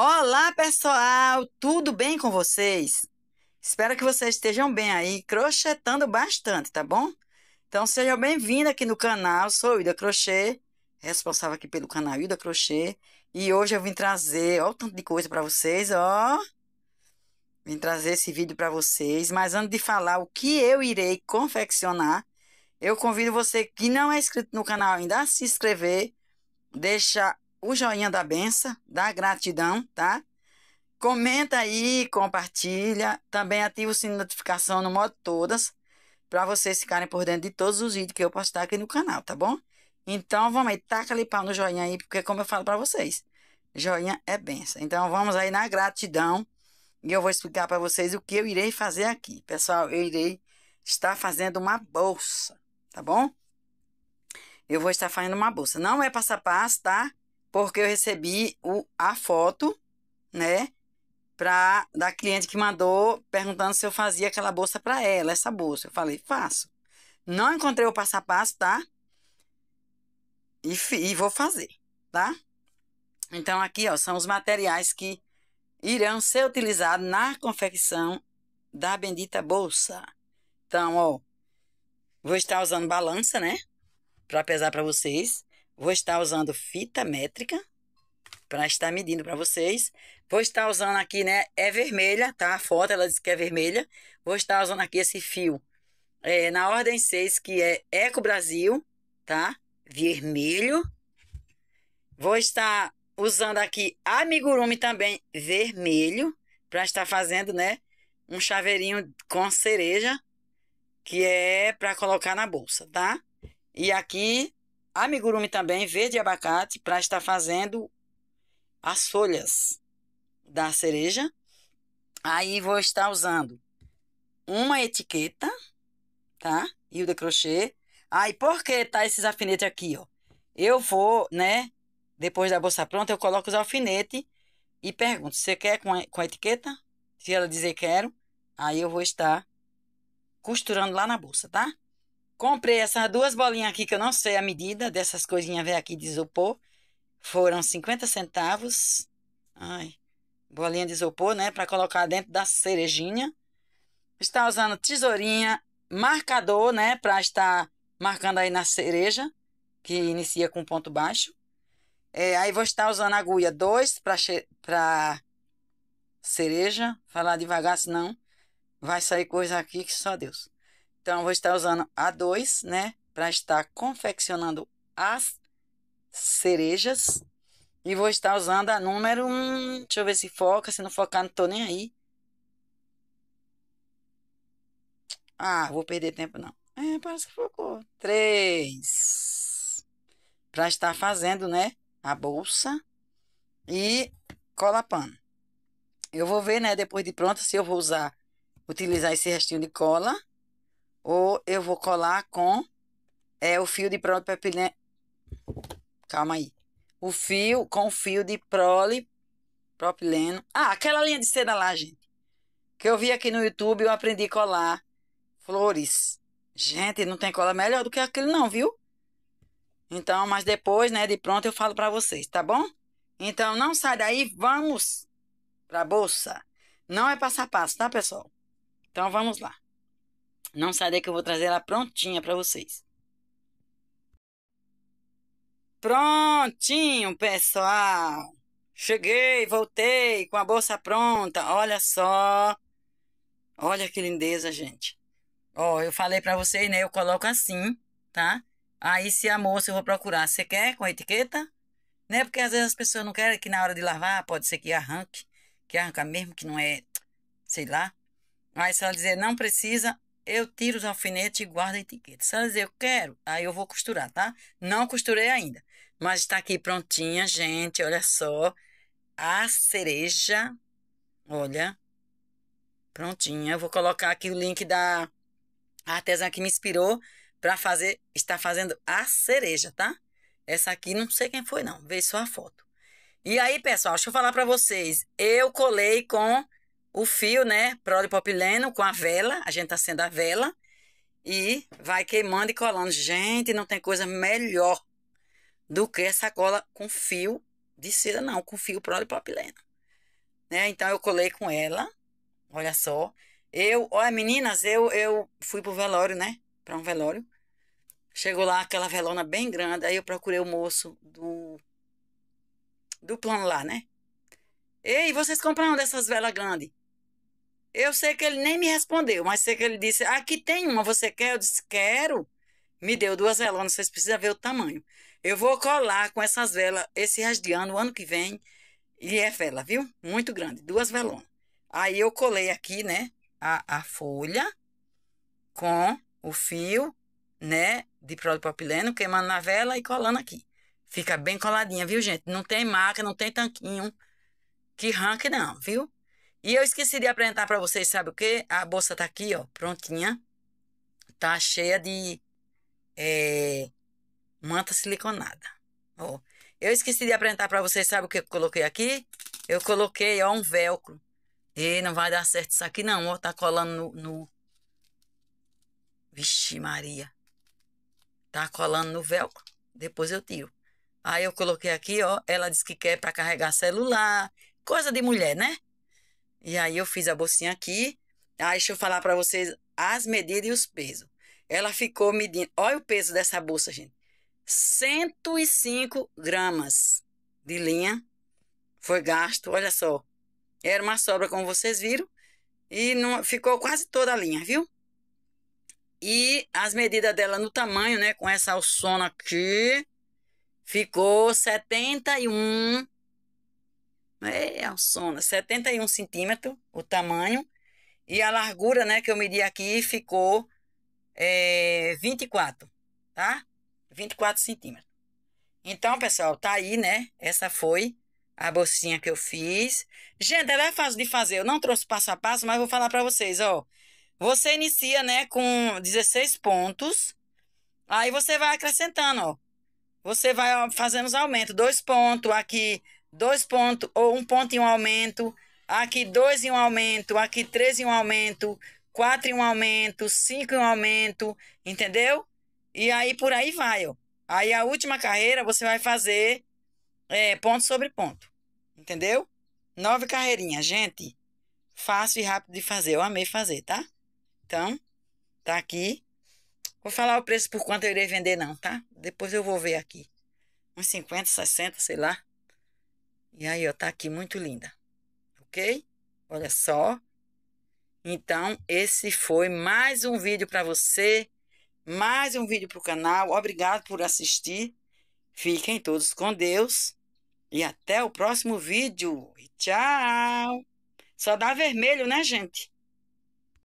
Olá, pessoal! Tudo bem com vocês? Espero que vocês estejam bem aí, crochetando bastante, tá bom? Então, sejam bem-vindos aqui no canal. Sou Ida Crochê, responsável aqui pelo canal Ida Crochê. E hoje eu vim trazer, ó, o tanto de coisa para vocês, ó. Vim trazer esse vídeo para vocês, mas antes de falar o que eu irei confeccionar, eu convido você que não é inscrito no canal ainda a se inscrever, deixar o joinha da benção, da gratidão, tá? Comenta aí, compartilha. Também ativa o sininho de notificação no modo todas, para vocês ficarem por dentro de todos os vídeos que eu postar aqui no canal, tá bom? Então vamos aí, taca ali pau no joinha aí, porque como eu falo para vocês, joinha é benção. Então vamos aí na gratidão e eu vou explicar para vocês o que eu irei fazer aqui. Pessoal, eu irei estar fazendo uma bolsa, tá bom? Eu vou estar fazendo uma bolsa. Não é passo a passo, tá? porque eu recebi o, a foto, né, pra, da cliente que mandou perguntando se eu fazia aquela bolsa para ela, essa bolsa. Eu falei, faço. Não encontrei o passo a passo, tá? E, e vou fazer, tá? Então, aqui, ó, são os materiais que irão ser utilizados na confecção da bendita bolsa. Então, ó, vou estar usando balança, né? Para pesar para vocês. Vou estar usando fita métrica para estar medindo para vocês. Vou estar usando aqui, né? É vermelha, tá? A foto ela diz que é vermelha. Vou estar usando aqui esse fio é, na ordem 6, que é Eco Brasil, tá? Vermelho. Vou estar usando aqui amigurumi também vermelho para estar fazendo, né? Um chaveirinho com cereja que é para colocar na bolsa, tá? E aqui amigurumi também, verde e abacate, para estar fazendo as folhas da cereja. Aí vou estar usando uma etiqueta, tá? E o de crochê. Aí, ah, por que tá esses alfinetes aqui, ó? Eu vou, né? Depois da bolsa pronta, eu coloco os alfinetes e pergunto: você quer com a, com a etiqueta? Se ela dizer quero, aí eu vou estar costurando lá na bolsa, tá? Comprei essas duas bolinhas aqui que eu não sei a medida dessas coisinhas ver aqui de isopor. Foram 50 centavos. Ai, bolinha de isopor, né? Para colocar dentro da cerejinha. Está usando tesourinha, marcador, né? Para estar marcando aí na cereja, que inicia com ponto baixo. É, aí vou estar usando agulha 2 para cereja. Falar devagar, senão vai sair coisa aqui que só Deus. Então, vou estar usando A2, né? Para estar confeccionando as cerejas. E vou estar usando a número 1. Deixa eu ver se foca. Se não focar, não tô nem aí. Ah, vou perder tempo, não. É, parece que focou. 3. Para estar fazendo, né? A bolsa. E cola pano. Eu vou ver, né? Depois de pronta, se eu vou usar utilizar esse restinho de cola ou eu vou colar com é, o fio de prolipropileno. Calma aí. O fio com o fio de propileno Ah, aquela linha de seda lá, gente. Que eu vi aqui no YouTube, eu aprendi a colar flores. Gente, não tem cola melhor do que aquilo não, viu? Então, mas depois, né, de pronto eu falo para vocês, tá bom? Então, não sai daí, vamos pra bolsa. Não é passo a passo, tá, pessoal? Então, vamos lá. Não sabia que eu vou trazer ela prontinha para vocês. Prontinho, pessoal! Cheguei, voltei com a bolsa pronta. Olha só. Olha que lindeza, gente. Ó, oh, eu falei para vocês, né? Eu coloco assim, tá? Aí se a moça eu vou procurar, você quer com a etiqueta? Né? Porque às vezes as pessoas não querem que na hora de lavar, pode ser que arranque, que arranca mesmo, que não é, sei lá. Aí se ela dizer não precisa, eu tiro os alfinetes e guardo a etiqueta. Se ela dizer, eu quero, aí eu vou costurar, tá? Não costurei ainda, mas está aqui prontinha, gente, olha só. A cereja, olha, prontinha. Eu vou colocar aqui o link da artesã que me inspirou para fazer, está fazendo a cereja, tá? Essa aqui não sei quem foi não, veio só a foto. E aí, pessoal, deixa eu falar para vocês. Eu colei com o fio, né, prolipropileno com a vela, a gente tá acende a vela e vai queimando e colando. Gente, não tem coisa melhor do que essa cola com fio de cera, não, com fio prolipropileno. Né? Então eu colei com ela, olha só. Eu, olha meninas, eu, eu fui pro velório, né, para um velório. Chegou lá aquela velona bem grande, aí eu procurei o moço do do plano lá, né? Ei, vocês compraram dessas velas grandes? Eu sei que ele nem me respondeu, mas sei que ele disse: ah, aqui tem uma, você quer? Eu disse: quero. Me deu duas velonas, vocês precisam ver o tamanho. Eu vou colar com essas velas esse rasdiano, ano que vem. E é vela, viu? Muito grande, duas velonas. Aí eu colei aqui, né, a, a folha com o fio, né, de propileno, queimando na vela e colando aqui. Fica bem coladinha, viu, gente? Não tem marca, não tem tanquinho que ranque, não, viu? E eu esqueci de apresentar para vocês, sabe o quê? A bolsa tá aqui, ó, prontinha. Tá cheia de é, manta siliconada. Ó, eu esqueci de apresentar para vocês, sabe o que eu coloquei aqui? Eu coloquei, ó, um velcro. E não vai dar certo isso aqui não, ó, tá colando no... no... Vixe Maria. Tá colando no velcro. Depois eu tiro. Aí eu coloquei aqui, ó, ela disse que quer para carregar celular, coisa de mulher, né? E aí eu fiz a bolsinha aqui. Aí deixa eu falar para vocês as medidas e os pesos. Ela ficou medindo. Olha o peso dessa bolsa, gente. 105 gramas de linha foi gasto. Olha só. Era uma sobra, como vocês viram. E não, ficou quase toda a linha, viu? E as medidas dela no tamanho, né? Com essa alçona aqui. Ficou 71 é, é a zona, 71 centímetros o tamanho. E a largura, né, que eu medi aqui ficou é, 24, tá? 24 centímetros. Então, pessoal, tá aí, né? Essa foi a bolsinha que eu fiz. Gente, ela é fácil de fazer. Eu não trouxe passo a passo, mas vou falar para vocês, ó. Você inicia, né, com 16 pontos. Aí você vai acrescentando, ó. Você vai fazendo os aumentos. Dois pontos aqui, dois pontos, ou um ponto em um aumento, aqui dois em um aumento, aqui três em um aumento, quatro em um aumento, cinco em um aumento, entendeu? E aí por aí vai, ó. Aí a última carreira você vai fazer é, ponto sobre ponto, entendeu? Nove carreirinhas, gente. Fácil e rápido de fazer, eu amei fazer, tá? Então, tá aqui. Vou falar o preço por quanto eu irei vender não, tá? Depois eu vou ver aqui. Uns 50, 60, sei lá. E aí, ó, tá aqui muito linda. Ok? Olha só. Então, esse foi mais um vídeo para você, mais um vídeo para o canal. Obrigado por assistir. Fiquem todos com Deus e até o próximo vídeo. Tchau! Só dá vermelho, né, gente?